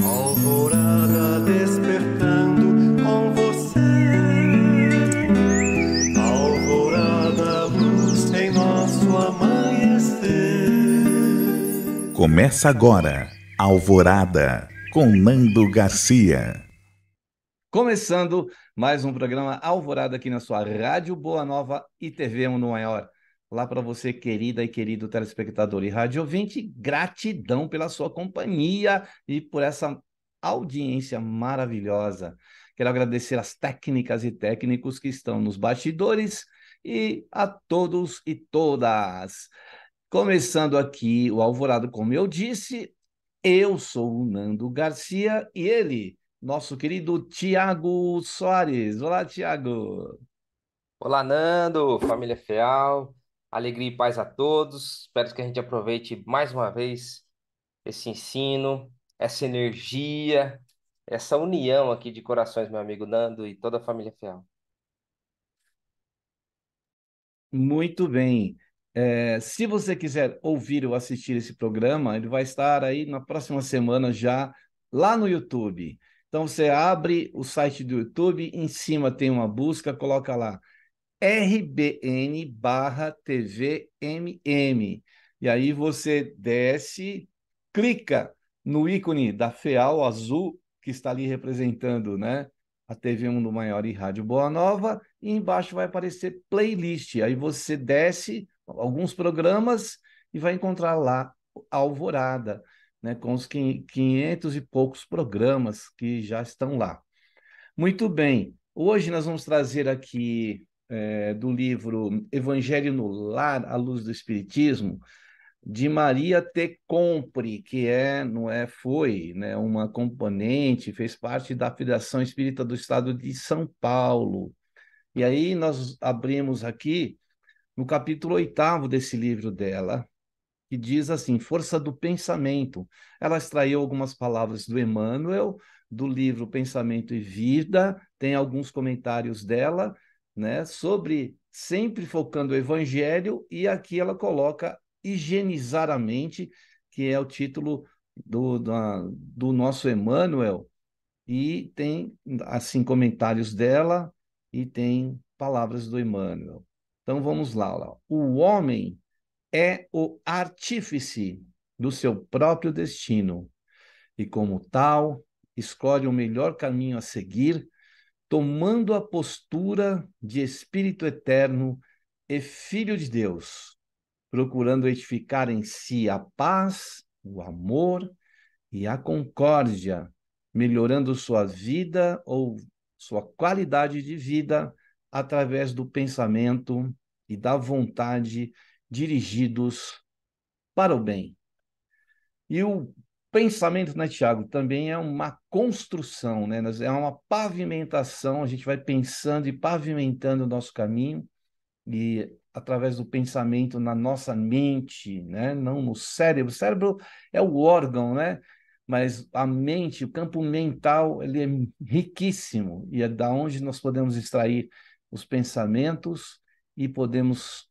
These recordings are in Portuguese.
Alvorada despertando com você. Alvorada luz em nosso amanhecer. Começa agora, Alvorada, com Nando Garcia. Começando mais um programa Alvorada aqui na sua Rádio Boa Nova e TV 1 maior lá para você, querida e querido telespectador e rádio ouvinte, gratidão pela sua companhia e por essa audiência maravilhosa. Quero agradecer às técnicas e técnicos que estão nos bastidores e a todos e todas. Começando aqui o Alvorado, como eu disse, eu sou o Nando Garcia e ele, nosso querido Tiago Soares. Olá, Tiago. Olá, Nando, família Feal. Alegria e paz a todos. Espero que a gente aproveite mais uma vez esse ensino, essa energia, essa união aqui de corações, meu amigo Nando e toda a família fiel. Muito bem. É, se você quiser ouvir ou assistir esse programa, ele vai estar aí na próxima semana já lá no YouTube. Então você abre o site do YouTube, em cima tem uma busca, coloca lá RBN barra TVMM. E aí você desce, clica no ícone da FEAL azul, que está ali representando né, a TV Mundo Maior e Rádio Boa Nova, e embaixo vai aparecer playlist. Aí você desce alguns programas e vai encontrar lá Alvorada, né, com os 500 e poucos programas que já estão lá. Muito bem, hoje nós vamos trazer aqui é, do livro Evangelho no Lar, à Luz do Espiritismo, de Maria Tecompre, Compre, que é, não é, foi, né, uma componente, fez parte da Federação Espírita do Estado de São Paulo. E aí nós abrimos aqui no capítulo oitavo desse livro dela, que diz assim, Força do Pensamento. Ela extraiu algumas palavras do Emmanuel, do livro Pensamento e Vida, tem alguns comentários dela, né, sobre sempre focando o evangelho e aqui ela coloca higienizar a mente, que é o título do, do nosso Emmanuel, e tem assim comentários dela e tem palavras do Emmanuel. Então vamos lá, lá. O homem é o artífice do seu próprio destino e como tal escolhe o melhor caminho a seguir tomando a postura de Espírito Eterno e Filho de Deus, procurando edificar em si a paz, o amor e a concórdia, melhorando sua vida ou sua qualidade de vida através do pensamento e da vontade dirigidos para o bem. E o pensamento, né, Tiago, também é uma construção, né? É uma pavimentação, a gente vai pensando e pavimentando o nosso caminho e através do pensamento na nossa mente, né? Não no cérebro. O cérebro é o órgão, né? Mas a mente, o campo mental, ele é riquíssimo e é da onde nós podemos extrair os pensamentos e podemos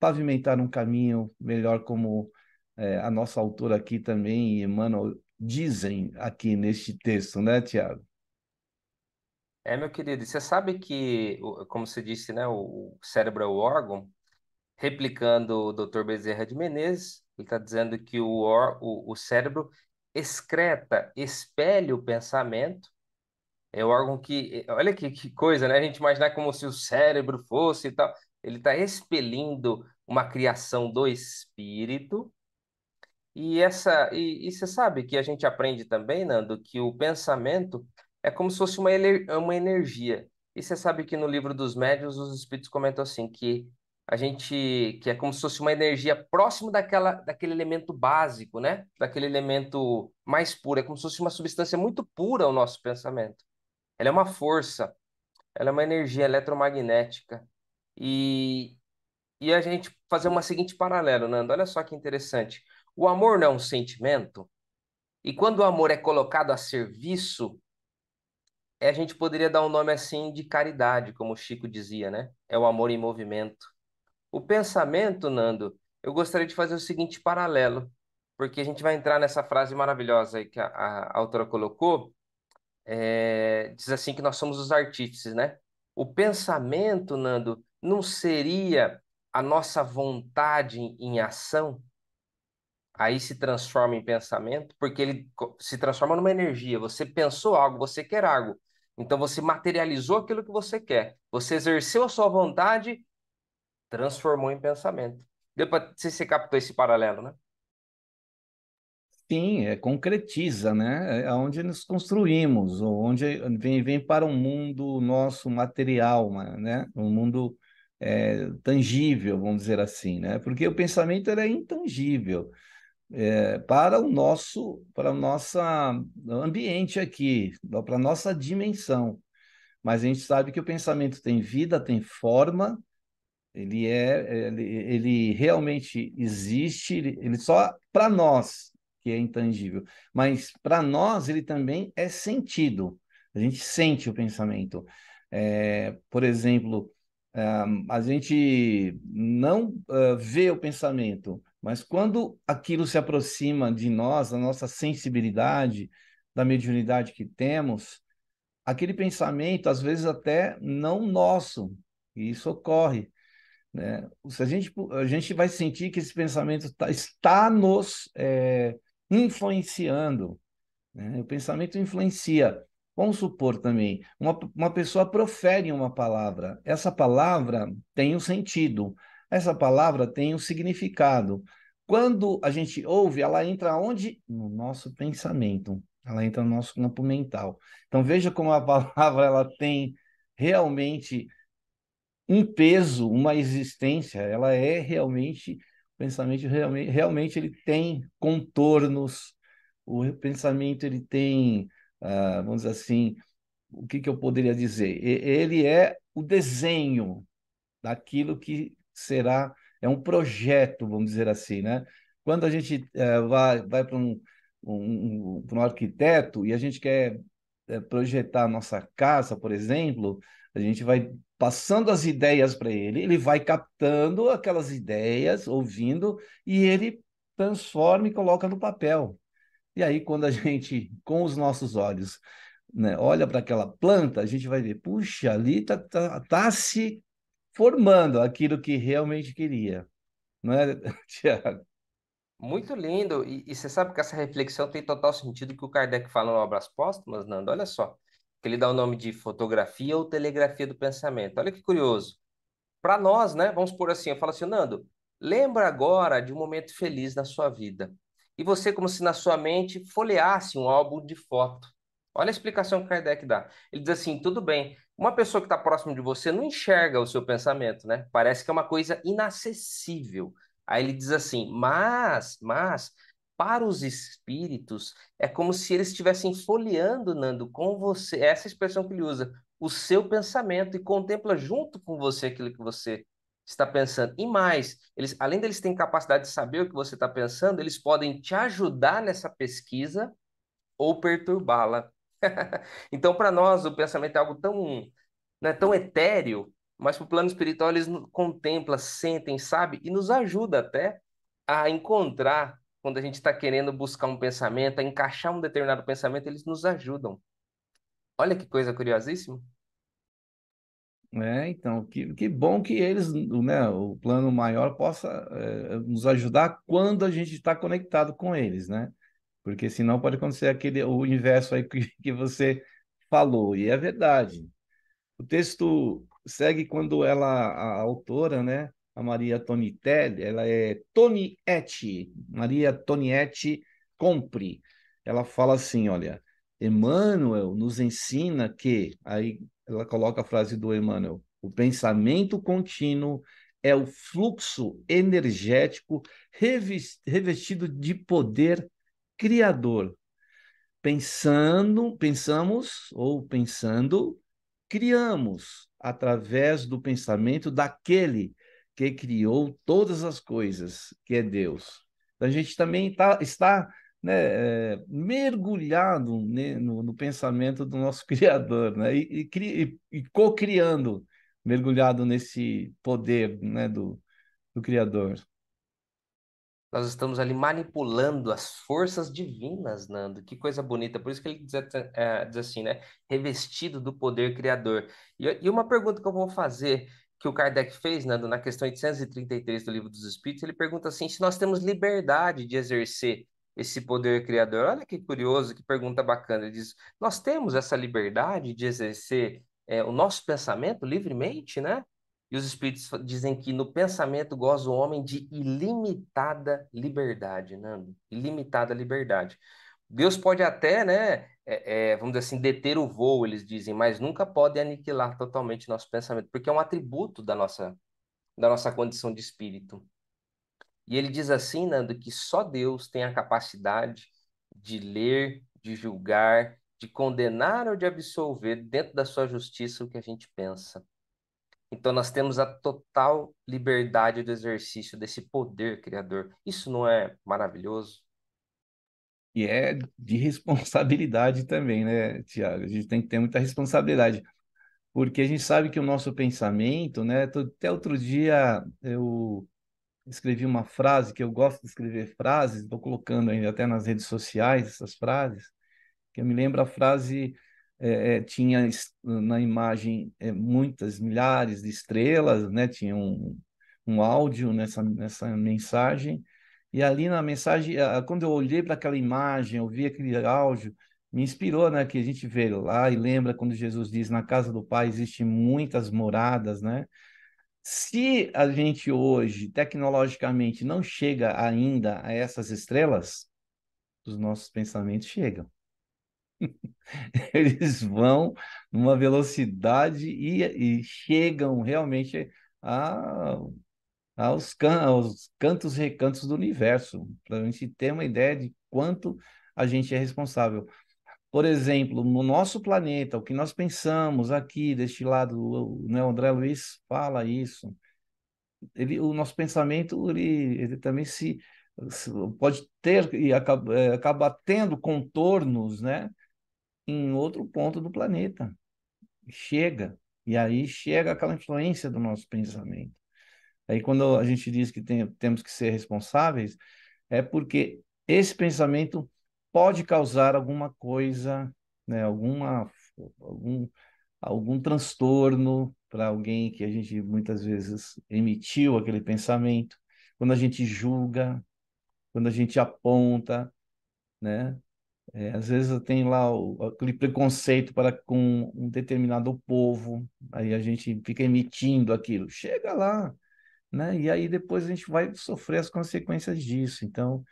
pavimentar um caminho melhor como é, a nossa autora aqui também, Emmanuel, dizem aqui neste texto, né, Tiago? É, meu querido, você sabe que, como você disse, né, o cérebro é o órgão, replicando o Dr. Bezerra de Menezes, ele está dizendo que o, o, o cérebro excreta, espelha o pensamento, é o órgão que, olha que, que coisa, né, a gente imaginar como se o cérebro fosse e tal, ele está expelindo uma criação do espírito, e essa e, e, você sabe que a gente aprende também, Nando, que o pensamento é como se fosse uma, uma energia. E você sabe que no livro dos médiuns os espíritos comentam assim que a gente que é como se fosse uma energia próximo daquela daquele elemento básico, né? Daquele elemento mais puro, é como se fosse uma substância muito pura o nosso pensamento. Ela é uma força, ela é uma energia eletromagnética. E e a gente fazer uma seguinte paralelo, Nando, olha só que interessante o amor não é um sentimento? E quando o amor é colocado a serviço, é, a gente poderia dar um nome assim de caridade, como o Chico dizia, né? É o amor em movimento. O pensamento, Nando, eu gostaria de fazer o seguinte paralelo, porque a gente vai entrar nessa frase maravilhosa aí que a, a, a autora colocou. É, diz assim que nós somos os artífices, né? O pensamento, Nando, não seria a nossa vontade em ação? aí se transforma em pensamento, porque ele se transforma numa energia. Você pensou algo, você quer algo. Então você materializou aquilo que você quer. Você exerceu a sua vontade, transformou em pensamento. Deu para você captou esse paralelo, né? Sim, é, concretiza, né? É, é onde nos construímos, onde vem, vem para um mundo nosso material, né? né? Um mundo é, tangível, vamos dizer assim, né? Porque o pensamento é intangível é, para o nosso para o nosso ambiente aqui, para a nossa dimensão. Mas a gente sabe que o pensamento tem vida, tem forma, ele é ele, ele realmente existe, ele só para nós que é intangível, mas para nós ele também é sentido. A gente sente o pensamento. É, por exemplo, ah, a gente não ah, vê o pensamento, mas quando aquilo se aproxima de nós, da nossa sensibilidade, da mediunidade que temos, aquele pensamento, às vezes até não nosso, e isso ocorre. Né? Se a, gente, a gente vai sentir que esse pensamento tá, está nos é, influenciando. Né? O pensamento influencia. Vamos supor também, uma, uma pessoa profere uma palavra. Essa palavra tem um sentido. Essa palavra tem um significado. Quando a gente ouve, ela entra onde? No nosso pensamento. Ela entra no nosso campo mental. Então veja como a palavra ela tem realmente um peso, uma existência. Ela é realmente o pensamento realmente, realmente ele tem contornos. O pensamento ele tem, uh, vamos dizer assim, o que, que eu poderia dizer? Ele é o desenho daquilo que será, é um projeto, vamos dizer assim, né? Quando a gente é, vai, vai para um, um, um, um arquiteto e a gente quer é, projetar a nossa casa, por exemplo, a gente vai passando as ideias para ele, ele vai captando aquelas ideias, ouvindo, e ele transforma e coloca no papel. E aí, quando a gente, com os nossos olhos, né, olha para aquela planta, a gente vai ver, puxa, ali está tá, tá se formando aquilo que realmente queria. Não é, Tiago? Muito lindo. E, e, você sabe que essa reflexão tem total sentido que o Kardec fala em obras póstumas, Nando. Olha só, que ele dá o nome de fotografia ou telegrafia do pensamento. Olha que curioso. Para nós, né? Vamos por assim, eu falo assim, Nando, lembra agora de um momento feliz na sua vida. E você, como se na sua mente folheasse um álbum de foto. Olha a explicação que Kardec dá. Ele diz assim: tudo bem, uma pessoa que está próximo de você não enxerga o seu pensamento, né? Parece que é uma coisa inacessível. Aí ele diz assim: mas, mas, para os espíritos, é como se eles estivessem folheando, Nando, com você, é essa expressão que ele usa, o seu pensamento e contempla junto com você aquilo que você está pensando. E mais, eles, além deles terem capacidade de saber o que você está pensando, eles podem te ajudar nessa pesquisa ou perturbá-la. então, para nós, o pensamento é algo tão, né, tão etéreo, mas para o plano espiritual eles contemplam, sentem, sabe? E nos ajuda até a encontrar, quando a gente está querendo buscar um pensamento, a encaixar um determinado pensamento, eles nos ajudam. Olha que coisa curiosíssima. É, então, que, que bom que eles, né, o plano maior possa é, nos ajudar quando a gente está conectado com eles, né? Porque senão pode acontecer aquele, o inverso aí que, que você falou, e é verdade. O texto segue quando ela, a autora, né, a Maria Tonitelli, ela é Tonietti, Maria Tonietti Compre. Ela fala assim, olha, Emmanuel nos ensina que, aí ela coloca a frase do Emmanuel, o pensamento contínuo é o fluxo energético revestido de poder criador. Pensando, pensamos ou pensando, criamos através do pensamento daquele que criou todas as coisas, que é Deus. Então, a gente também tá, está né, é, mergulhado né, no, no, pensamento do nosso Criador, né, e, e, e co-criando, mergulhado nesse poder né, do, do Criador. Nós estamos ali manipulando as forças divinas, Nando. Que coisa bonita. Por isso que ele diz, é, diz assim, né? Revestido do poder criador. E, e uma pergunta que eu vou fazer que o Kardec fez, Nando, na questão 833 do Livro dos Espíritos, ele pergunta assim: se nós temos liberdade de exercer esse poder criador. Olha que curioso, que pergunta bacana. Ele diz: nós temos essa liberdade de exercer é, o nosso pensamento livremente, né? E os espíritos dizem que no pensamento goza o homem de ilimitada liberdade, Nando. Né, ilimitada liberdade. Deus pode até, né, é, é, vamos dizer assim, deter o voo, eles dizem, mas nunca pode aniquilar totalmente nosso pensamento, porque é um atributo da nossa, da nossa condição de espírito. E ele diz assim, Nando, né, que só Deus tem a capacidade de ler, de julgar, de condenar ou de absolver dentro da sua justiça o que a gente pensa. Então nós temos a total liberdade do exercício desse poder criador. Isso não é maravilhoso? E é de responsabilidade também, né, Tiago? A gente tem que ter muita responsabilidade, porque a gente sabe que o nosso pensamento, né? Até outro dia eu escrevi uma frase que eu gosto de escrever frases, estou colocando ainda até nas redes sociais essas frases, que eu me lembro a frase é, é, tinha na imagem é, muitas milhares de estrelas, né? tinha um, um áudio nessa, nessa mensagem. E ali na mensagem, quando eu olhei para aquela imagem, eu vi aquele áudio, me inspirou, né? Que a gente vê lá e lembra quando Jesus diz: na casa do Pai existem muitas moradas, né? Se a gente hoje, tecnologicamente, não chega ainda a essas estrelas, os nossos pensamentos chegam. Eles vão numa velocidade e, e chegam realmente a, aos, can, aos cantos e recantos do universo, para a gente ter uma ideia de quanto a gente é responsável. Por exemplo, no nosso planeta, o que nós pensamos aqui, deste lado, né, o André Luiz fala isso, ele, o nosso pensamento ele, ele também se, se pode ter e acaba, é, acaba tendo contornos, né? em outro ponto do planeta. Chega. E aí chega aquela influência do nosso pensamento. Aí quando a gente diz que tem, temos que ser responsáveis, é porque esse pensamento pode causar alguma coisa, né, alguma, algum, algum transtorno para alguém que a gente muitas vezes emitiu aquele pensamento. Quando a gente julga, quando a gente aponta, né? É, às vezes tem lá o, aquele preconceito para com um determinado povo, aí a gente fica emitindo aquilo. Chega lá, né? E aí depois a gente vai sofrer as consequências disso. Então,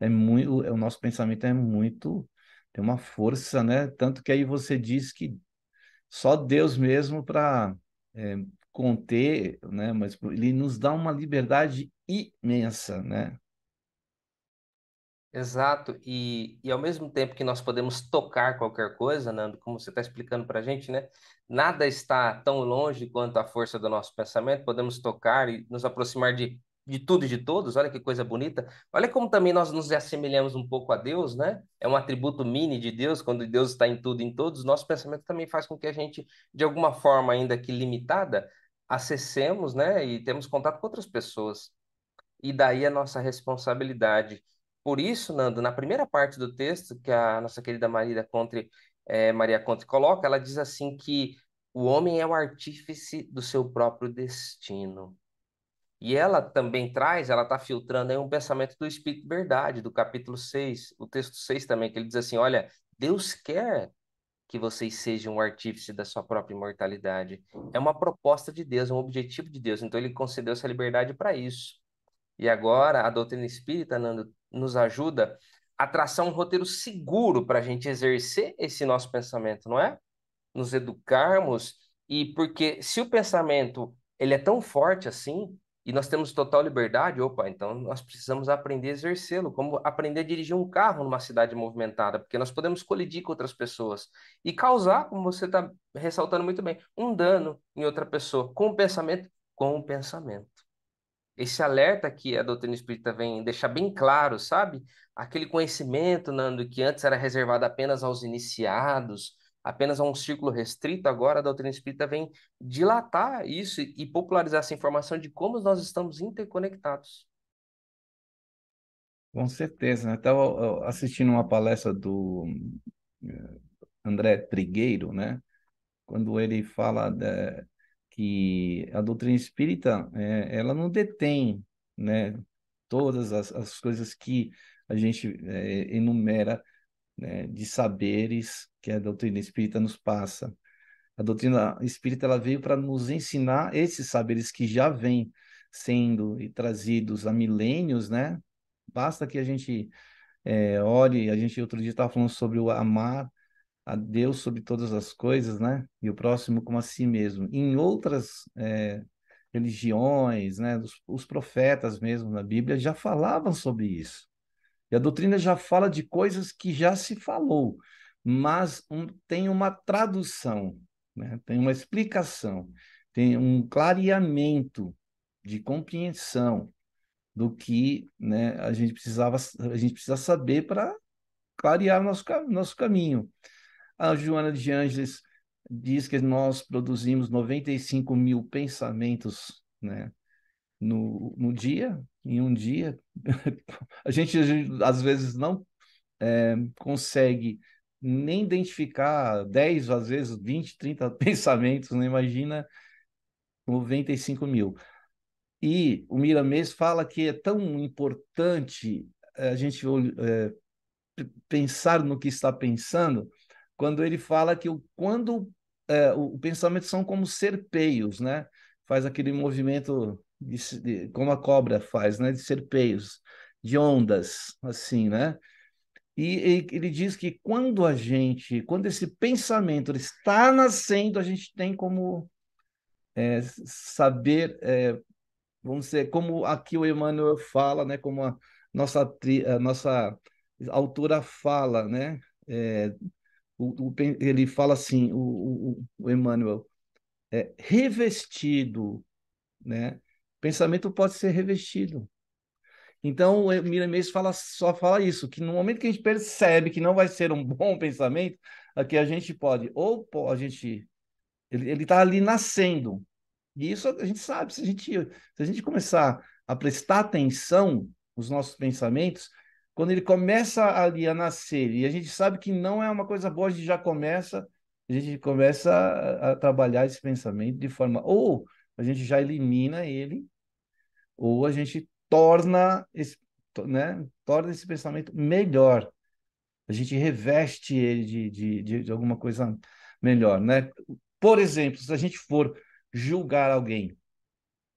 é muito, é, o nosso pensamento é muito tem uma força, né? Tanto que aí você diz que só Deus mesmo para é, conter, né? Mas ele nos dá uma liberdade imensa, né? Exato, e, e ao mesmo tempo que nós podemos tocar qualquer coisa, Nando, como você está explicando para a gente, né? Nada está tão longe quanto a força do nosso pensamento, podemos tocar e nos aproximar de, de tudo e de todos, olha que coisa bonita. Olha como também nós nos assemelhamos um pouco a Deus, né? É um atributo mini de Deus, quando Deus está em tudo e em todos, nosso pensamento também faz com que a gente, de alguma forma ainda que limitada, acessemos, né? E temos contato com outras pessoas. E daí a nossa responsabilidade por isso, Nando, na primeira parte do texto que a nossa querida Maria Contre, é, Maria Contre coloca, ela diz assim que o homem é o artífice do seu próprio destino. E ela também traz, ela está filtrando aí um pensamento do Espírito Verdade, do capítulo 6, o texto 6 também, que ele diz assim: olha, Deus quer que vocês sejam o artífice da sua própria imortalidade. É uma proposta de Deus, é um objetivo de Deus. Então ele concedeu essa liberdade para isso. E agora a doutrina espírita, Nando, nos ajuda a traçar um roteiro seguro para a gente exercer esse nosso pensamento, não é? Nos educarmos e porque se o pensamento ele é tão forte assim e nós temos total liberdade, opa, então nós precisamos aprender a exercê-lo, como aprender a dirigir um carro numa cidade movimentada, porque nós podemos colidir com outras pessoas e causar, como você está ressaltando muito bem, um dano em outra pessoa com o pensamento, com o pensamento esse alerta que a doutrina espírita vem deixar bem claro, sabe? Aquele conhecimento, Nando, que antes era reservado apenas aos iniciados, apenas a um círculo restrito, agora a doutrina espírita vem dilatar isso e popularizar essa informação de como nós estamos interconectados. Com certeza. Eu estava assistindo uma palestra do eh, André Trigueiro, né? Quando ele fala da, que a doutrina espírita é, ela não detém né, todas as, as coisas que a gente é, enumera né, de saberes que a doutrina espírita nos passa. A doutrina espírita ela veio para nos ensinar esses saberes que já vêm sendo e trazidos há milênios, né? Basta que a gente é, olhe, a gente outro dia estava falando sobre o amar a Deus sobre todas as coisas, né? E o próximo como a si mesmo. Em outras é, religiões, né? Os, os, profetas mesmo na Bíblia já falavam sobre isso. E a doutrina já fala de coisas que já se falou, mas um, tem uma tradução, né? tem uma explicação, tem um clareamento de compreensão do que né, a gente precisava a gente precisa saber para clarear nosso nosso caminho a Joana de Angeles diz que nós produzimos 95 mil pensamentos né, no, no dia, em um dia. a, gente, a gente, às vezes, não é, consegue nem identificar 10, às vezes 20, 30 pensamentos, não né? imagina 95 mil. E o Miramês fala que é tão importante é, a gente é, pensar no que está pensando, quando ele fala que o, quando é, o, o pensamento são como serpeios, né? Faz aquele movimento de, de, como a cobra faz, né? De serpeios, de ondas, assim, né? E, e, ele diz que quando a gente, quando esse pensamento está nascendo, a gente tem como é, saber, é, vamos dizer, como aqui o Emmanuel fala, né? Como a nossa, a nossa autora fala, né? É, o, o, ele fala assim, o, o Emmanuel, é, revestido, né? Pensamento pode ser revestido. Então, o Miramês fala, só fala isso, que no momento que a gente percebe que não vai ser um bom pensamento, aqui a gente pode, ou a gente, ele está ali nascendo. E isso a gente sabe, se a gente, se a gente começar a prestar atenção nos nossos pensamentos, quando ele começa ali a nascer, e a gente sabe que não é uma coisa boa, a gente já começa, a gente começa a, a trabalhar esse pensamento de forma, ou a gente já elimina ele, ou a gente torna esse, né, torna esse pensamento melhor. A gente reveste ele de, de, de, de alguma coisa melhor, né? Por exemplo, se a gente for julgar alguém,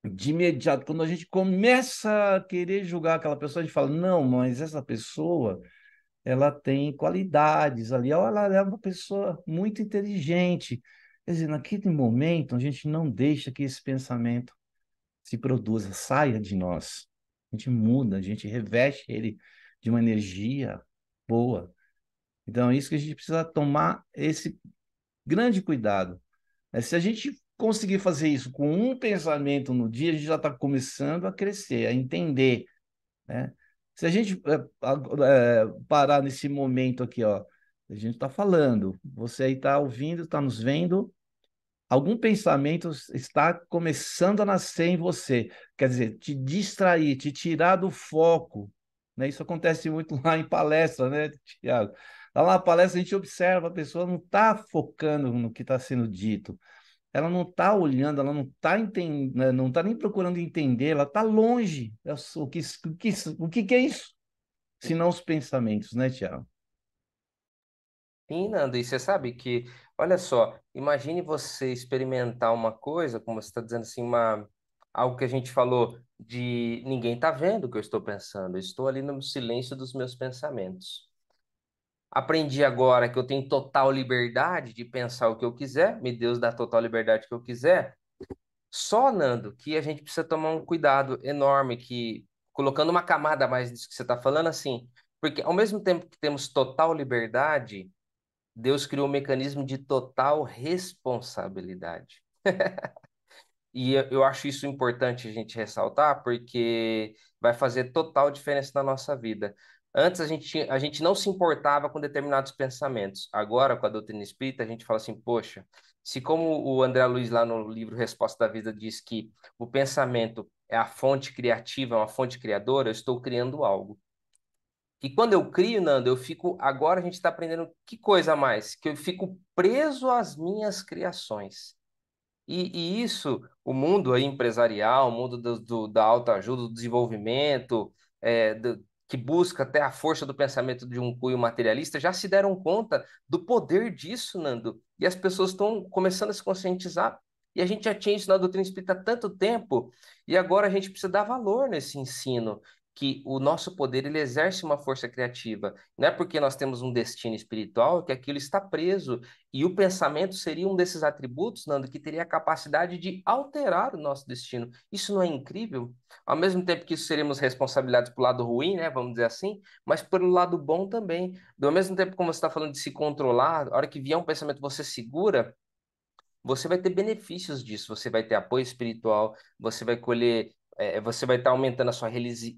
de imediato, quando a gente começa a querer julgar aquela pessoa, a gente fala, não, mas essa pessoa, ela tem qualidades ali, ela é uma pessoa muito inteligente. Quer dizer, naquele momento, a gente não deixa que esse pensamento se produza, saia de nós. A gente muda, a gente reveste ele de uma energia boa. Então, é isso que a gente precisa tomar esse grande cuidado. É, se a gente conseguir fazer isso com um pensamento no dia, a gente já está começando a crescer, a entender. Né? Se a gente é, é, parar nesse momento aqui, ó, a gente está falando, você aí está ouvindo, está nos vendo, algum pensamento está começando a nascer em você, quer dizer, te distrair, te tirar do foco. Né? Isso acontece muito lá em palestra, né, Tiago? Tá lá na palestra a gente observa, a pessoa não está focando no que está sendo dito ela não está olhando, ela não está entendendo, né, não está nem procurando entender, ela está longe. É o que, o, que, o que é isso? Se não os pensamentos, né, Tiago? Sim, Nando, e você sabe que, olha só, imagine você experimentar uma coisa, como você está dizendo assim, uma, algo que a gente falou de ninguém está vendo o que eu estou pensando, eu estou ali no silêncio dos meus pensamentos. Aprendi agora que eu tenho total liberdade de pensar o que eu quiser, me Deus dá total liberdade que eu quiser. Só, Nando, que a gente precisa tomar um cuidado enorme, que colocando uma camada a mais disso que você está falando, assim, porque ao mesmo tempo que temos total liberdade, Deus criou um mecanismo de total responsabilidade. e eu acho isso importante a gente ressaltar, porque vai fazer total diferença na nossa vida. Antes a gente, a gente não se importava com determinados pensamentos. Agora, com a doutrina espírita, a gente fala assim: poxa, se como o André Luiz lá no livro Resposta da Vida diz que o pensamento é a fonte criativa, é uma fonte criadora, eu estou criando algo. E quando eu crio, Nando, eu fico. Agora a gente está aprendendo que coisa mais? Que eu fico preso às minhas criações. E, e isso, o mundo aí empresarial, o mundo do, do, da autoajuda, do desenvolvimento, é, do, que busca até a força do pensamento de um cunho materialista, já se deram conta do poder disso, Nando. E as pessoas estão começando a se conscientizar. E a gente já tinha isso na doutrina espírita há tanto tempo, e agora a gente precisa dar valor nesse ensino que o nosso poder ele exerce uma força criativa. Não é porque nós temos um destino espiritual que aquilo está preso. E o pensamento seria um desses atributos, Nando, que teria a capacidade de alterar o nosso destino. Isso não é incrível? Ao mesmo tempo que isso seríamos responsabilizados pelo lado ruim, né, vamos dizer assim, mas pelo lado bom também. Do mesmo tempo como você está falando de se controlar, a hora que vier um pensamento você segura, você vai ter benefícios disso, você vai ter apoio espiritual, você vai colher é, é, você vai estar tá aumentando a sua é, resi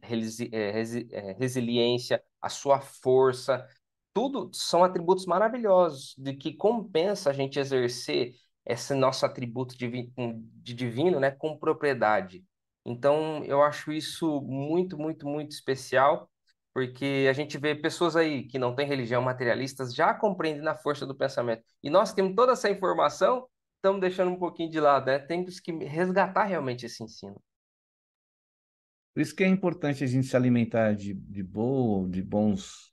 é, resiliência, a sua força. Tudo são atributos maravilhosos de que compensa a gente exercer esse nosso atributo de, de divino né, com propriedade. Então, eu acho isso muito, muito, muito especial, porque a gente vê pessoas aí que não têm religião, materialistas, já compreendem a força do pensamento. E nós temos toda essa informação, estamos deixando um pouquinho de lado, né? Temos que resgatar realmente esse ensino. Por isso que é importante a gente se alimentar de, de boa, de bons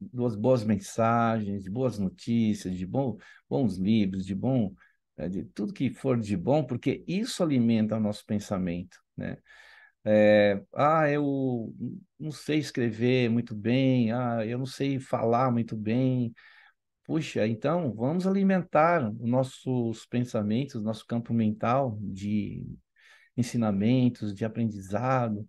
duas boas mensagens, de boas notícias, de bom, bons livros, de bom eh, de tudo que for de bom, porque isso alimenta o nosso pensamento, né? É, ah, eu não sei escrever muito bem, ah, eu não sei falar muito bem. Puxa, então vamos alimentar os nossos pensamentos, nosso campo mental de ensinamentos, de aprendizado,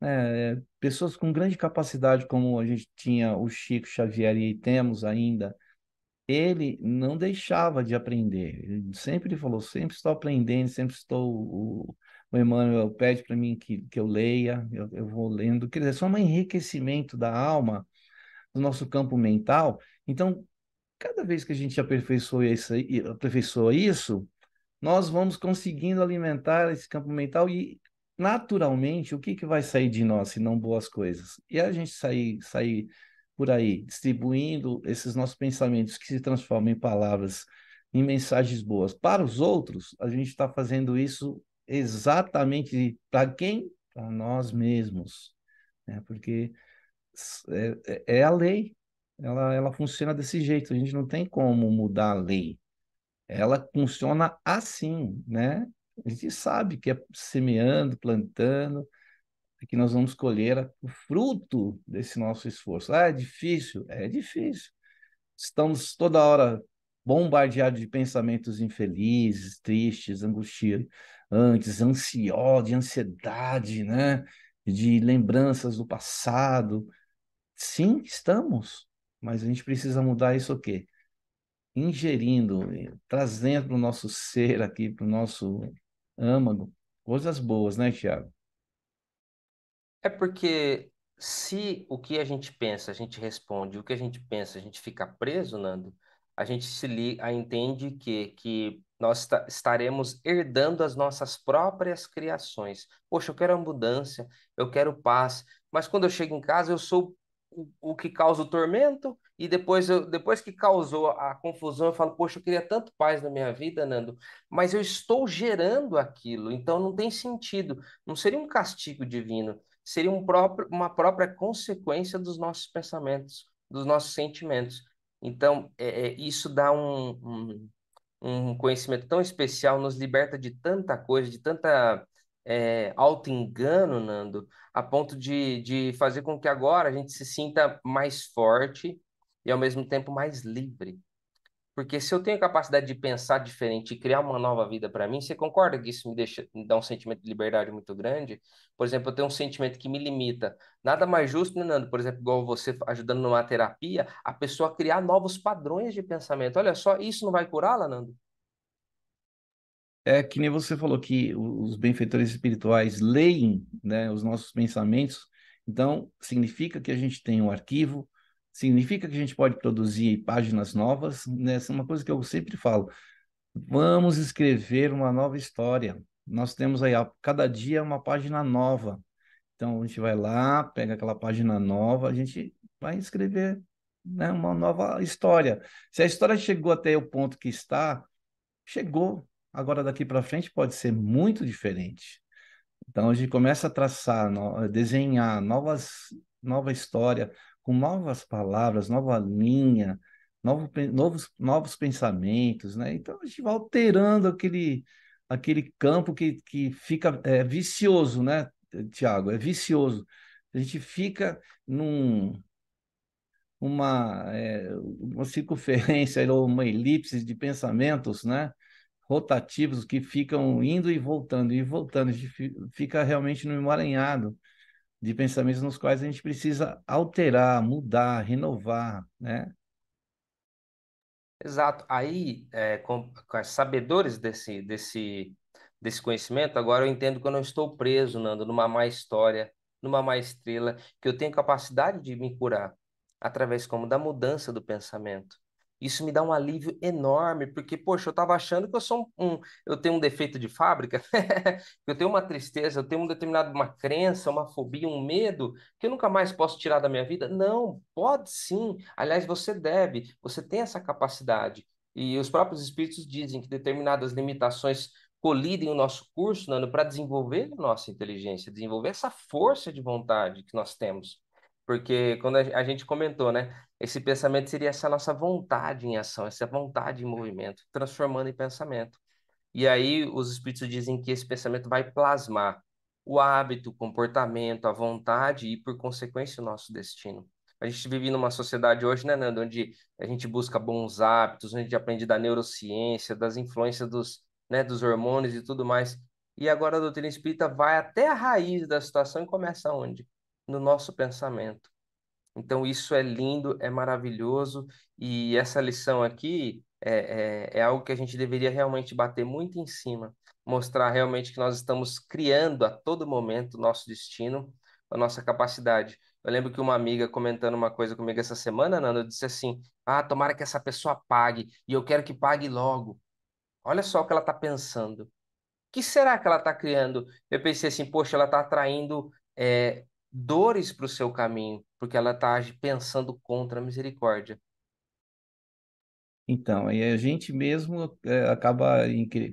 é, é, pessoas com grande capacidade, como a gente tinha o Chico Xavier e temos ainda, ele não deixava de aprender. Ele sempre falou: sempre estou aprendendo, sempre estou. O, o Emmanuel pede para mim que, que eu leia, eu, eu vou lendo. Quer dizer, só é um enriquecimento da alma, do nosso campo mental. Então, cada vez que a gente aperfeiçoa isso, aperfeiçoa isso nós vamos conseguindo alimentar esse campo mental e naturalmente, o que, que vai sair de nós se não boas coisas? E a gente sair, sair por aí distribuindo esses nossos pensamentos que se transformam em palavras, em mensagens boas para os outros, a gente está fazendo isso exatamente para quem? Para nós mesmos. Né? Porque é, é, é a lei, ela, ela funciona desse jeito, a gente não tem como mudar a lei. Ela funciona assim, né? A gente sabe que é semeando, plantando, que nós vamos colher o fruto desse nosso esforço. Ah, é difícil? É difícil. Estamos toda hora bombardeados de pensamentos infelizes, tristes, angustiantes, ansiosos, de ansiedade, né? de lembranças do passado. Sim, estamos, mas a gente precisa mudar isso o quê? Ingerindo, trazendo para o nosso ser aqui, para o nosso âmago. Coisas boas, né, Tiago? É porque se o que a gente pensa, a gente responde, o que a gente pensa, a gente fica preso, Nando, a gente se li, a entende que, que nós estaremos herdando as nossas próprias criações. Poxa, eu quero a mudança, eu quero paz, mas quando eu chego em casa eu sou o, que causa o tormento, e depois, eu, depois que causou a confusão, eu falo, poxa, eu queria tanto paz na minha vida, Nando, mas eu estou gerando aquilo, então não tem sentido. Não seria um castigo divino, seria um próprio, uma própria consequência dos nossos pensamentos, dos nossos sentimentos. Então, é, é, isso dá um, um, um conhecimento tão especial, nos liberta de tanta coisa, de tanta é, auto-engano, Nando, a ponto de, de fazer com que agora a gente se sinta mais forte e ao mesmo tempo mais livre. Porque se eu tenho a capacidade de pensar diferente e criar uma nova vida para mim, você concorda que isso me deixa me dá um sentimento de liberdade muito grande? Por exemplo, eu tenho um sentimento que me limita. Nada mais justo, né, Nando? Por exemplo, igual você ajudando numa terapia, a pessoa criar novos padrões de pensamento. Olha só, isso não vai curá-la, Nando? é que nem você falou que os benfeitores espirituais leem né, os nossos pensamentos, então significa que a gente tem um arquivo, significa que a gente pode produzir páginas novas, né? Essa é uma coisa que eu sempre falo. Vamos escrever uma nova história. Nós temos aí a, cada dia uma página nova. Então a gente vai lá, pega aquela página nova, a gente vai escrever né, uma nova história. Se a história chegou até o ponto que está, chegou, Agora, daqui para frente, pode ser muito diferente. Então, a gente começa a traçar, desenhar novas, nova história, com novas palavras, nova linha, novo, novos, novos pensamentos, né? Então, a gente vai alterando aquele, aquele campo que, que fica é, vicioso, né, Tiago? É vicioso. A gente fica num, uma, é, uma circunferência ou uma elipse de pensamentos, né? rotativos que ficam indo e voltando e voltando, a gente fica realmente no emaranhado de pensamentos nos quais a gente precisa alterar, mudar, renovar, né? Exato. Aí, é, com, com sabedores desse, desse, desse conhecimento, agora eu entendo que eu não estou preso, Nando, numa má história, numa má estrela, que eu tenho capacidade de me curar através como da mudança do pensamento. Isso me dá um alívio enorme, porque, poxa, eu estava achando que eu sou um, um, eu tenho um defeito de fábrica, eu tenho uma tristeza, eu tenho um determinado, uma crença, uma fobia, um medo que eu nunca mais posso tirar da minha vida. Não, pode sim. Aliás, você deve, você tem essa capacidade. E os próprios espíritos dizem que determinadas limitações colidem o nosso curso, Nando, para desenvolver a nossa inteligência, desenvolver essa força de vontade que nós temos. Porque quando a gente comentou, né? Esse pensamento seria essa nossa vontade em ação, essa vontade em movimento, transformando em pensamento. E aí os espíritos dizem que esse pensamento vai plasmar o hábito, o comportamento, a vontade e, por consequência, o nosso destino. A gente vive numa sociedade hoje, né, Nando, onde a gente busca bons hábitos, onde a gente aprende da neurociência, das influências dos, né, dos hormônios e tudo mais. E agora a doutrina espírita vai até a raiz da situação e começa onde? No nosso pensamento. Então, isso é lindo, é maravilhoso, e essa lição aqui é, é, é algo que a gente deveria realmente bater muito em cima, mostrar realmente que nós estamos criando a todo momento o nosso destino, a nossa capacidade. Eu lembro que uma amiga comentando uma coisa comigo essa semana, Nando, disse assim: Ah, tomara que essa pessoa pague, e eu quero que pague logo. Olha só o que ela está pensando. O que será que ela está criando? Eu pensei assim: Poxa, ela está atraindo é, dores para o seu caminho porque ela está pensando contra a misericórdia. Então, e a gente mesmo é, acaba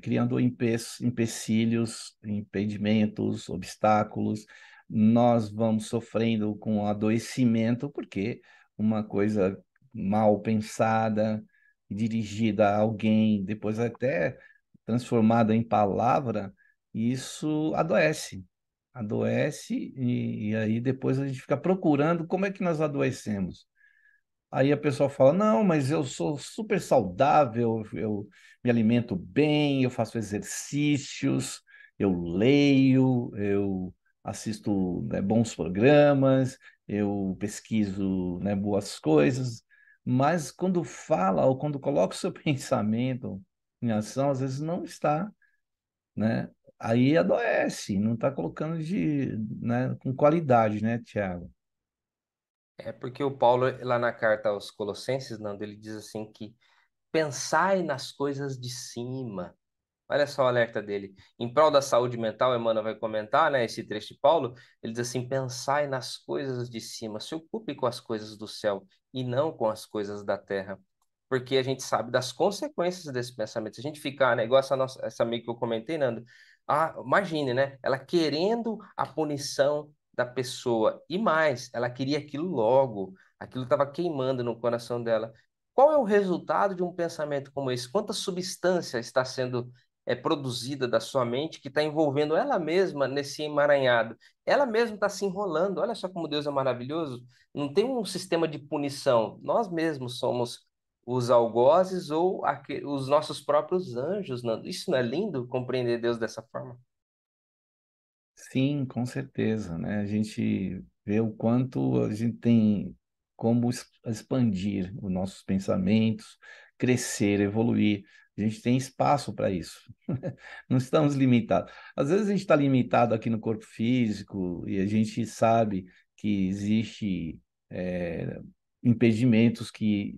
criando empe empecilhos, impedimentos, obstáculos. Nós vamos sofrendo com adoecimento, porque uma coisa mal pensada, dirigida a alguém, depois até transformada em palavra, isso adoece adoece e, e, aí depois a gente fica procurando como é que nós adoecemos. Aí a pessoa fala: "Não, mas eu sou super saudável, eu me alimento bem, eu faço exercícios, eu leio, eu assisto né, bons programas, eu pesquiso né, boas coisas, mas quando fala ou quando coloca o seu pensamento em ação, às vezes não está né, aí adoece, não está colocando de, né, com qualidade, né, Tiago? É porque o Paulo, lá na carta aos Colossenses, Nando, ele diz assim que pensai nas coisas de cima. Olha só o alerta dele. Em prol da saúde mental, a Emmanuel vai comentar, né, esse trecho de Paulo, ele diz assim, pensai nas coisas de cima, se ocupe com as coisas do céu e não com as coisas da terra porque a gente sabe das consequências desse pensamento. Se a gente ficar, né, igual essa, nossa, essa amiga que eu comentei, Nando, ah, imagine, né? Ela querendo a punição da pessoa. E mais, ela queria aquilo logo. Aquilo estava queimando no coração dela. Qual é o resultado de um pensamento como esse? Quanta substância está sendo é, produzida da sua mente que está envolvendo ela mesma nesse emaranhado? Ela mesma está se enrolando. Olha só como Deus é maravilhoso. Não tem um sistema de punição. Nós mesmos somos os algozes ou os nossos próprios anjos. Né? Isso não é lindo compreender Deus dessa forma? Sim, com certeza, né? A gente vê o quanto a gente tem como expandir os nossos pensamentos, crescer, evoluir. A gente tem espaço para isso. Não estamos limitados. Às vezes a gente está limitado aqui no corpo físico e a gente sabe que existe é, impedimentos que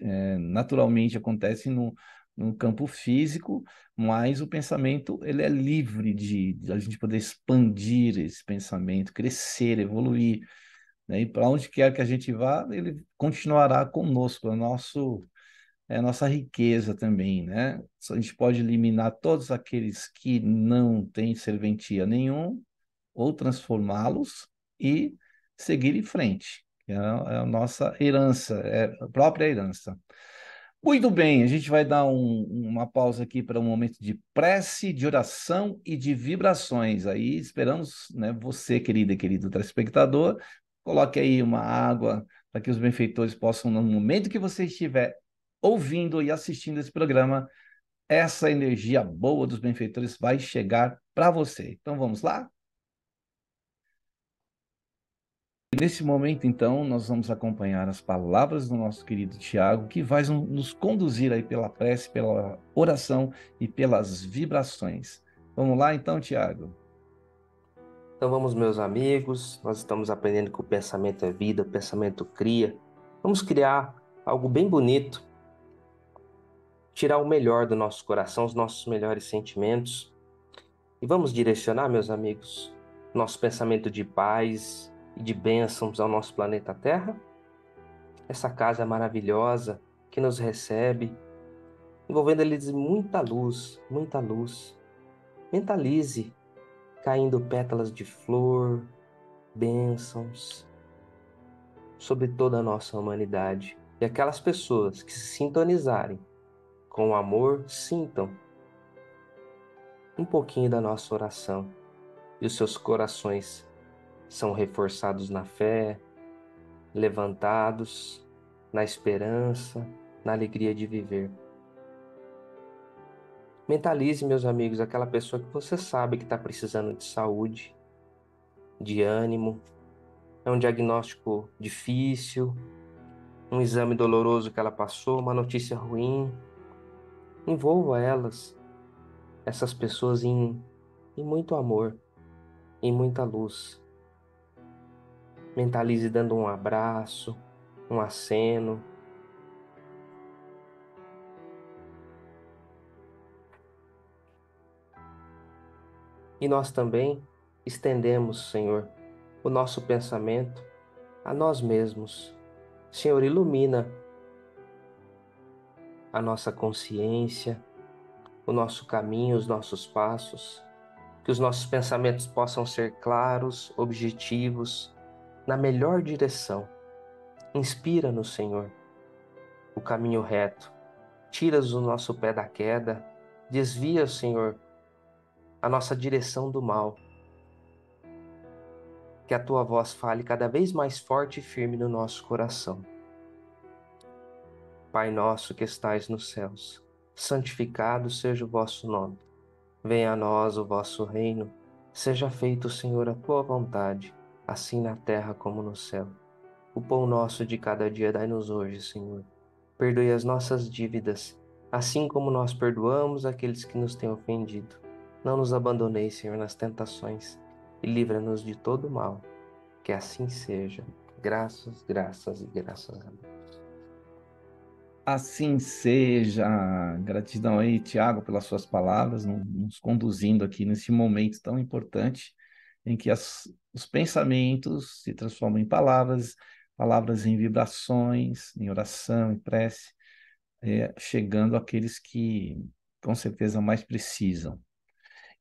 é, naturalmente acontecem no, no campo físico, mas o pensamento ele é livre de, de a gente poder expandir esse pensamento, crescer, evoluir. Né? E para onde quer que a gente vá, ele continuará conosco, é, nosso, é a nossa riqueza também. Né? A gente pode eliminar todos aqueles que não têm serventia nenhum, ou transformá-los e seguir em frente. É, é a, nossa herança, é a própria herança. Muito bem, a gente vai dar um, uma pausa aqui para um momento de prece, de oração e de vibrações. Aí esperamos né, você, querida e querido telespectador, coloque aí uma água para que os benfeitores possam, no momento que você estiver ouvindo e assistindo esse programa, essa energia boa dos benfeitores vai chegar para você. Então vamos lá? Nesse momento, então, nós vamos acompanhar as palavras do nosso querido Tiago, que vai nos conduzir aí pela prece, pela oração e pelas vibrações. Vamos lá, então, Tiago. Então vamos, meus amigos, nós estamos aprendendo que o pensamento é vida, o pensamento cria. Vamos criar algo bem bonito, tirar o melhor do nosso coração, os nossos melhores sentimentos. E vamos direcionar, meus amigos, nosso pensamento de paz, e de bênçãos ao nosso planeta Terra. Essa casa maravilhosa que nos recebe, envolvendo eles muita luz, muita luz. Mentalize caindo pétalas de flor, bênçãos sobre toda a nossa humanidade. E aquelas pessoas que se sintonizarem com o amor, sintam um pouquinho da nossa oração e os seus corações são reforçados na fé, levantados na esperança, na alegria de viver. Mentalize, meus amigos, aquela pessoa que você sabe que está precisando de saúde, de ânimo. É um diagnóstico difícil, um exame doloroso que ela passou, uma notícia ruim. Envolva elas, essas pessoas, em, em muito amor, em muita luz. Mentalize dando um abraço, um aceno. E nós também estendemos, Senhor, o nosso pensamento a nós mesmos. Senhor, ilumina a nossa consciência, o nosso caminho, os nossos passos, que os nossos pensamentos possam ser claros, objetivos, na melhor direção. Inspira-nos, Senhor, o caminho reto. Tiras o nosso pé da queda. Desvia, Senhor, a nossa direção do mal. Que a tua voz fale cada vez mais forte e firme no nosso coração. Pai nosso que estais nos céus, santificado seja o vosso nome. Venha a nós o vosso reino. Seja feito, Senhor, a tua vontade assim na terra como no céu. O pão nosso de cada dia dai-nos hoje, Senhor. Perdoe as nossas dívidas, assim como nós perdoamos aqueles que nos têm ofendido. Não nos abandoneis, Senhor, nas tentações e livra-nos de todo mal. Que assim seja. Graças, graças e graças a Deus. Assim seja. Gratidão aí, Tiago, pelas suas palavras, nos conduzindo aqui nesse momento tão importante em que as, os pensamentos se transformam em palavras, palavras em vibrações, em oração, em prece, é, chegando àqueles que com certeza mais precisam.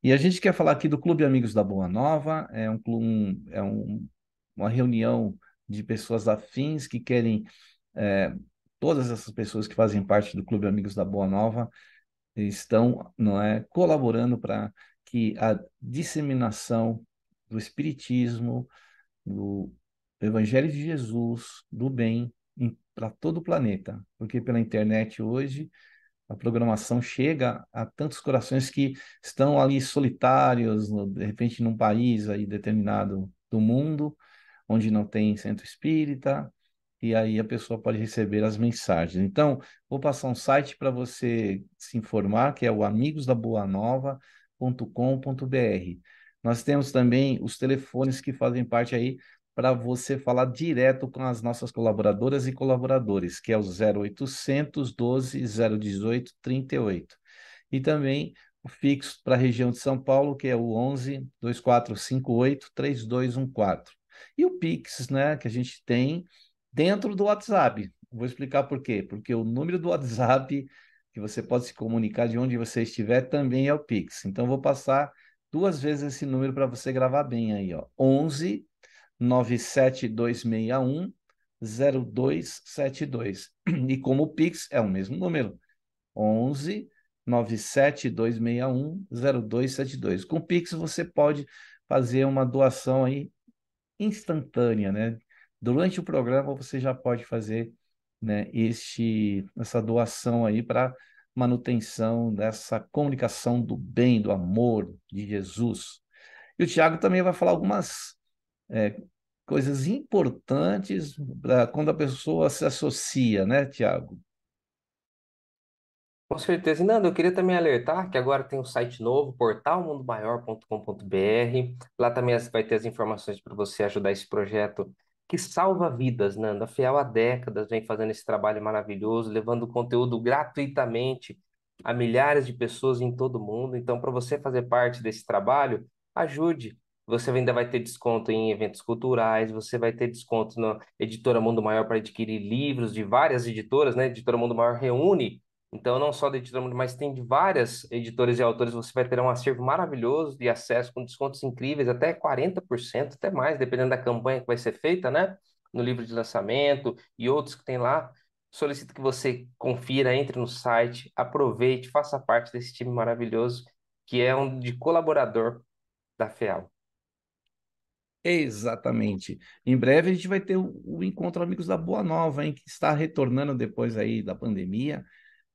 E a gente quer falar aqui do Clube Amigos da Boa Nova, é, um, é um, uma reunião de pessoas afins que querem, é, todas essas pessoas que fazem parte do Clube Amigos da Boa Nova estão não é, colaborando para que a disseminação do Espiritismo, do Evangelho de Jesus, do bem para todo o planeta, porque pela internet hoje a programação chega a tantos corações que estão ali solitários, de repente num país aí determinado do mundo, onde não tem centro espírita, e aí a pessoa pode receber as mensagens. Então, vou passar um site para você se informar, que é o amigosdaboanova.com.br. Nós temos também os telefones que fazem parte aí para você falar direto com as nossas colaboradoras e colaboradores, que é o 0800 12 018 38. E também o fixo para a região de São Paulo, que é o 11 2458 3214. E o Pix, né, que a gente tem dentro do WhatsApp. Vou explicar por quê. Porque o número do WhatsApp que você pode se comunicar de onde você estiver também é o Pix. Então vou passar duas vezes esse número para você gravar bem aí, ó. 11 97261 0272. E como o Pix é o mesmo número, 11 97261 0272. Com o Pix você pode fazer uma doação aí instantânea, né? Durante o programa você já pode fazer, né, este essa doação aí para manutenção dessa comunicação do bem, do amor de Jesus. E o Tiago também vai falar algumas é, coisas importantes pra, quando a pessoa se associa, né, Tiago? Com certeza. E Nando, eu queria também alertar que agora tem um site novo, portalmundomaior.com.br. Lá também vai ter as informações para você ajudar esse projeto que salva vidas, Nanda. Fiel há décadas vem fazendo esse trabalho maravilhoso, levando conteúdo gratuitamente a milhares de pessoas em todo o mundo. Então, para você fazer parte desse trabalho, ajude. Você ainda vai ter desconto em eventos culturais, você vai ter desconto na Editora Mundo Maior para adquirir livros de várias editoras, né? Editora Mundo Maior reúne então, não só da Editora Mundo, mas tem de várias editoras e autores, você vai ter um acervo maravilhoso de acesso com descontos incríveis, até 40%, até mais, dependendo da campanha que vai ser feita, né? No livro de lançamento e outros que tem lá. Solicito que você confira, entre no site, aproveite, faça parte desse time maravilhoso que é um de colaborador da FEAL. Exatamente. Em breve a gente vai ter o, o encontro Amigos da Boa Nova, hein, que está retornando depois aí da pandemia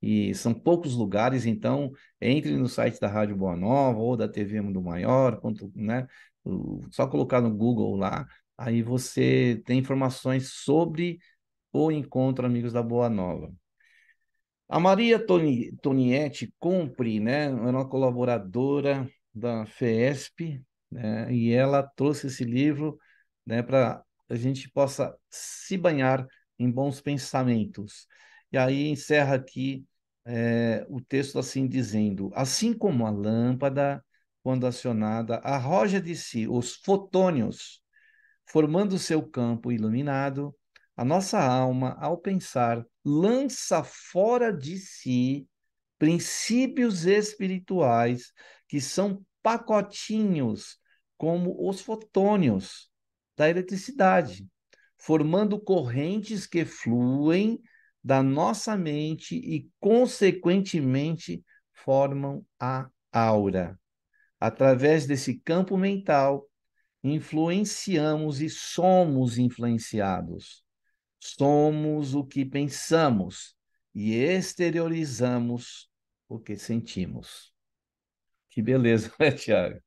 e são poucos lugares, então entre no site da Rádio Boa Nova ou da TV Mundo Maior, né? só colocar no Google lá, aí você tem informações sobre o Encontro Amigos da Boa Nova. A Maria Toni, Tonietti Compre, né, é uma colaboradora da FESP, né, e ela trouxe esse livro né, para a gente possa se banhar em bons pensamentos. E aí encerra aqui é, o texto assim dizendo: assim como a lâmpada, quando acionada, arroja de si os fotônios, formando seu campo iluminado, a nossa alma, ao pensar, lança fora de si princípios espirituais que são pacotinhos, como os fotônios da eletricidade, formando correntes que fluem da nossa mente e, consequentemente, formam a aura. Através desse campo mental, influenciamos e somos influenciados. Somos o que pensamos e exteriorizamos o que sentimos. Que beleza, né, Tiago?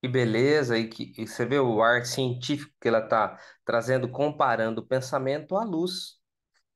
Que beleza, e que e você vê o ar científico que ela está trazendo, comparando o pensamento à luz.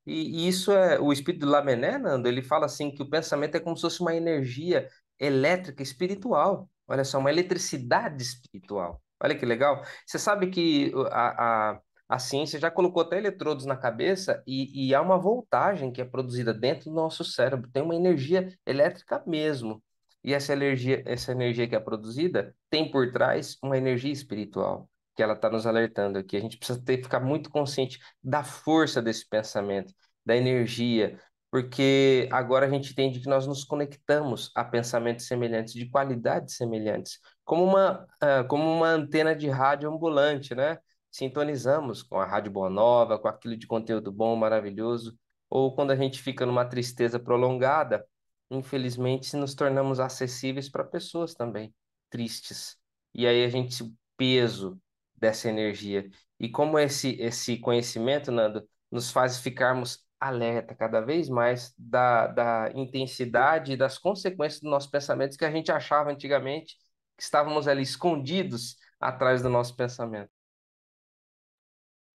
E, e isso é o espírito de Lamené, Nando, ele fala assim que o pensamento é como se fosse uma energia elétrica espiritual. Olha só, uma eletricidade espiritual. Olha que legal. Você sabe que a, a, a ciência já colocou até eletrodos na cabeça e, e há uma voltagem que é produzida dentro do nosso cérebro. Tem uma energia elétrica mesmo. E essa energia, essa energia que é produzida tem por trás uma energia espiritual que ela está nos alertando aqui. A gente precisa ter, ficar muito consciente da força desse pensamento, da energia, porque agora a gente entende que nós nos conectamos a pensamentos semelhantes, de qualidades semelhantes, como uma, ah, como uma antena de rádio ambulante, né? Sintonizamos com a Rádio Boa Nova, com aquilo de conteúdo bom, maravilhoso, ou quando a gente fica numa tristeza prolongada, infelizmente nos tornamos acessíveis para pessoas também tristes. E aí a gente, o peso, dessa energia. E como esse, esse conhecimento, Nando, nos faz ficarmos alerta cada vez mais da, da intensidade e das consequências dos nossos pensamentos que a gente achava antigamente que estávamos ali escondidos atrás do nosso pensamento.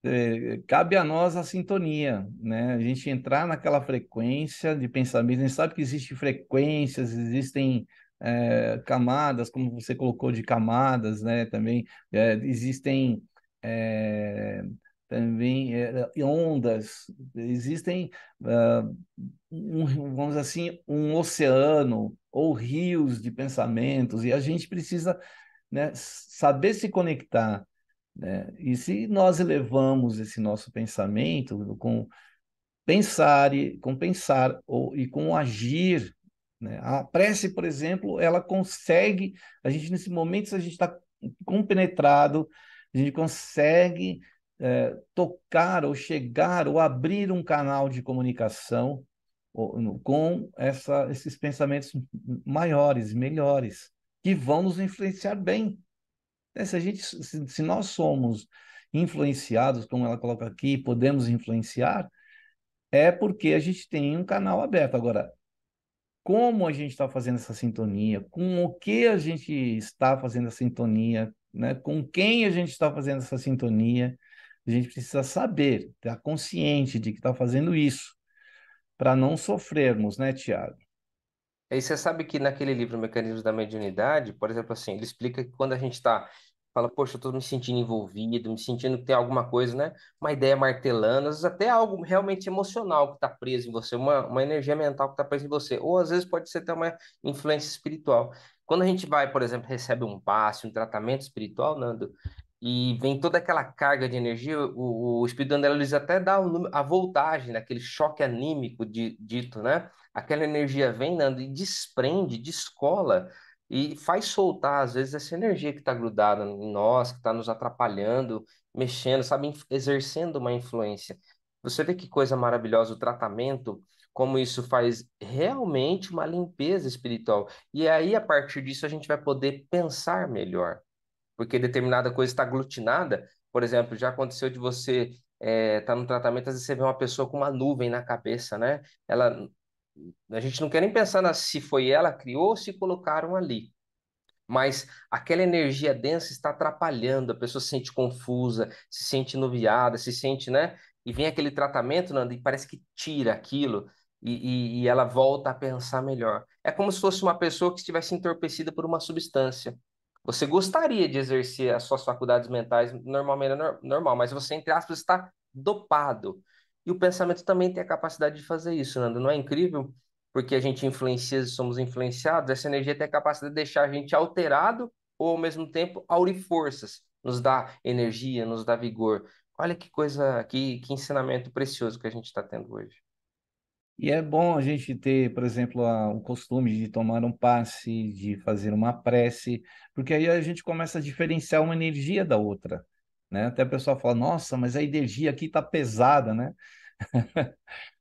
É, cabe a nós a sintonia, né? A gente entrar naquela frequência de pensamento, a gente sabe que existem frequências, existem é, camadas, como você colocou de camadas, né? Também é, existem é, também ondas, existem ah, um, vamos assim um oceano ou rios de pensamentos e a gente precisa né, saber se conectar. Né? E se nós elevamos esse nosso pensamento com pensar e com pensar ou, e com agir né? A prece, por exemplo, ela consegue, a gente nesse momento, se a gente está compenetrado, a gente consegue é, tocar ou chegar ou abrir um canal de comunicação com essa, esses pensamentos maiores, melhores, que vão nos influenciar bem. Né, se, a gente, se, se nós somos influenciados, como ela coloca aqui, podemos influenciar, é porque a gente tem um canal aberto. Agora, como a gente está fazendo essa sintonia, com o que a gente está fazendo a sintonia, né? com quem a gente está fazendo essa sintonia. A gente precisa saber, estar tá consciente de que está fazendo isso, para não sofrermos, né, Tiago? E você sabe que naquele livro Mecanismos da Mediunidade, por exemplo, assim, ele explica que quando a gente está Fala, poxa, eu tô me sentindo envolvido, me sentindo que tem alguma coisa, né? Uma ideia martelando, às vezes até algo realmente emocional que está preso em você, uma, uma energia mental que está presa em você. Ou às vezes pode ser até uma influência espiritual. Quando a gente vai, por exemplo, recebe um passe, um tratamento espiritual, Nando, e vem toda aquela carga de energia, o, o espírito André Luiz até dá a voltagem daquele né, choque anímico de, dito, né? Aquela energia vem, Nando, e desprende, descola e faz soltar, às vezes, essa energia que está grudada em nós, que está nos atrapalhando, mexendo, sabe, exercendo uma influência. Você vê que coisa maravilhosa o tratamento, como isso faz realmente uma limpeza espiritual. E aí, a partir disso, a gente vai poder pensar melhor, porque determinada coisa está aglutinada. Por exemplo, já aconteceu de você é, tá no tratamento, às vezes você vê uma pessoa com uma nuvem na cabeça, né? Ela a gente não quer nem pensar na, se foi ela que criou ou se colocaram ali. Mas aquela energia densa está atrapalhando, a pessoa se sente confusa, se sente noviada, se sente, né? E vem aquele tratamento, Nando, e parece que tira aquilo e, e, e ela volta a pensar melhor. É como se fosse uma pessoa que estivesse entorpecida por uma substância. Você gostaria de exercer as suas faculdades mentais normalmente normal, mas você, entre aspas, está dopado. E o pensamento também tem a capacidade de fazer isso, Nando. Não é incrível? Porque a gente influencia e somos influenciados. Essa energia tem a capacidade de deixar a gente alterado ou, ao mesmo tempo, forças, Nos dá energia, nos dá vigor. Olha que coisa, que, que ensinamento precioso que a gente está tendo hoje. E é bom a gente ter, por exemplo, a, o costume de tomar um passe, de fazer uma prece, porque aí a gente começa a diferenciar uma energia da outra. Né? Até o pessoal fala, nossa, mas a energia aqui está pesada, né?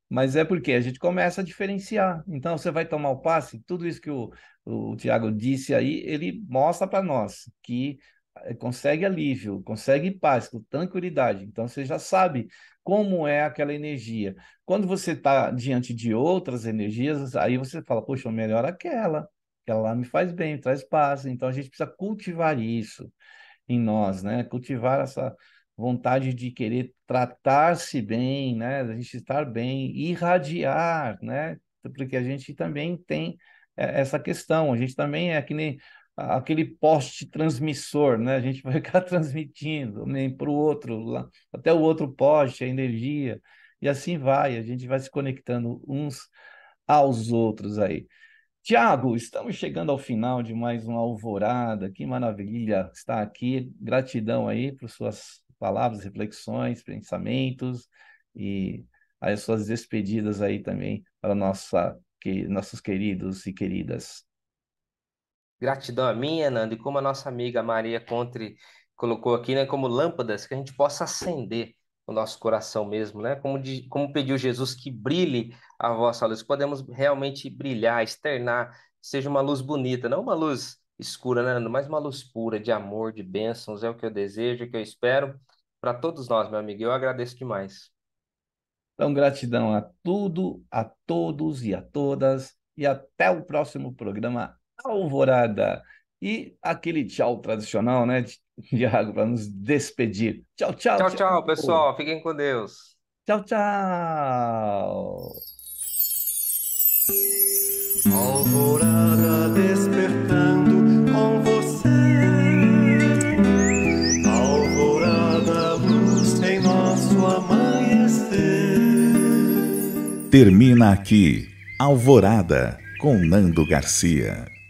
mas é porque a gente começa a diferenciar. Então, você vai tomar o passe, tudo isso que o, o Tiago disse aí, ele mostra para nós que eh, consegue alívio, consegue paz, com tranquilidade. Então você já sabe como é aquela energia. Quando você está diante de outras energias, aí você fala, poxa, melhor aquela, aquela lá me faz bem, me traz paz. Então a gente precisa cultivar isso em nós, né? Cultivar essa vontade de querer tratar-se bem, né? A gente estar bem, irradiar, né? Porque a gente também tem é, essa questão, a gente também é que nem aquele poste transmissor, né? A gente vai ficar transmitindo nem para o outro, lá, até o outro poste, a energia, e assim vai, a gente vai se conectando uns aos outros aí. Tiago, estamos chegando ao final de mais uma alvorada. Que maravilha estar aqui. Gratidão aí por suas palavras, reflexões, pensamentos e as suas despedidas aí também para nossa, que, nossos queridos e queridas. Gratidão a minha, Nando, e como a nossa amiga Maria Contre colocou aqui, né, como lâmpadas que a gente possa acender o nosso coração mesmo, né? Como, de, como pediu Jesus que brilhe a vossa luz, podemos realmente brilhar, externar, seja uma luz bonita, não uma luz escura, né, Mas uma luz pura, de amor, de bênçãos, é o que eu desejo, é o que eu espero para todos nós, meu amigo. Eu agradeço demais. Então, gratidão a tudo, a todos e a todas, e até o próximo programa Alvorada. E aquele tchau tradicional, né? De Iago, para nos despedir. Tchau, tchau. Tchau, tchau, tchau pessoal. Fiquem com Deus. Tchau, tchau. Alvorada despertando com você. Alvorada luz em nosso amanhecer. Termina aqui Alvorada com Nando Garcia.